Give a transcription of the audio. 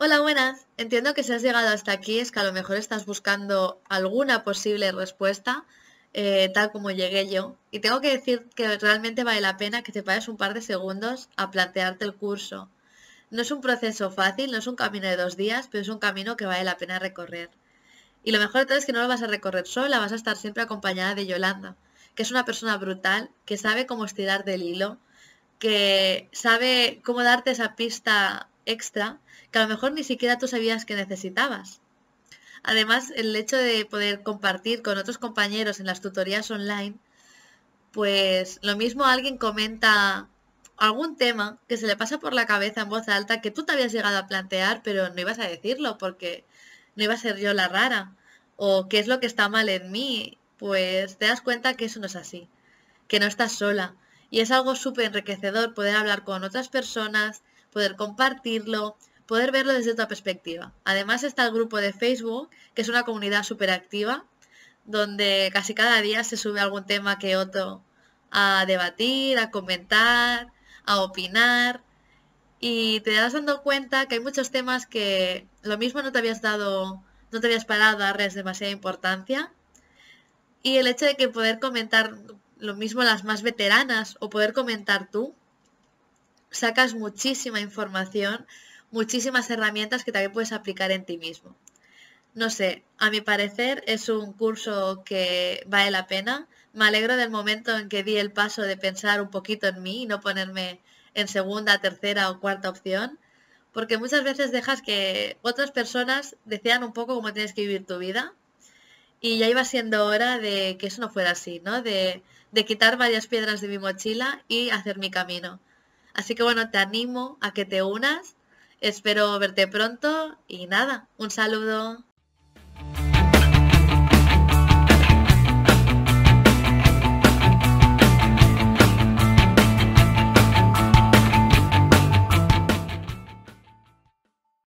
Hola, buenas. Entiendo que si has llegado hasta aquí es que a lo mejor estás buscando alguna posible respuesta, eh, tal como llegué yo. Y tengo que decir que realmente vale la pena que te pares un par de segundos a plantearte el curso. No es un proceso fácil, no es un camino de dos días, pero es un camino que vale la pena recorrer. Y lo mejor de todo es que no lo vas a recorrer sola, vas a estar siempre acompañada de Yolanda, que es una persona brutal, que sabe cómo estirar del hilo, que sabe cómo darte esa pista extra que a lo mejor ni siquiera tú sabías que necesitabas. Además, el hecho de poder compartir con otros compañeros en las tutorías online, pues lo mismo alguien comenta algún tema que se le pasa por la cabeza en voz alta que tú te habías llegado a plantear, pero no ibas a decirlo porque no iba a ser yo la rara. O qué es lo que está mal en mí. Pues te das cuenta que eso no es así, que no estás sola. Y es algo súper enriquecedor poder hablar con otras personas poder compartirlo, poder verlo desde otra perspectiva. Además está el grupo de Facebook, que es una comunidad súper activa, donde casi cada día se sube algún tema que otro a debatir, a comentar, a opinar. Y te das dando cuenta que hay muchos temas que lo mismo no te habías dado, no te habías parado a darles demasiada importancia. Y el hecho de que poder comentar lo mismo las más veteranas o poder comentar tú, sacas muchísima información, muchísimas herramientas que también puedes aplicar en ti mismo. No sé, a mi parecer es un curso que vale la pena. Me alegro del momento en que di el paso de pensar un poquito en mí y no ponerme en segunda, tercera o cuarta opción, porque muchas veces dejas que otras personas decían un poco cómo tienes que vivir tu vida y ya iba siendo hora de que eso no fuera así, De, de quitar varias piedras de mi mochila y hacer mi camino. Así que bueno, te animo a que te unas. Espero verte pronto y nada, un saludo.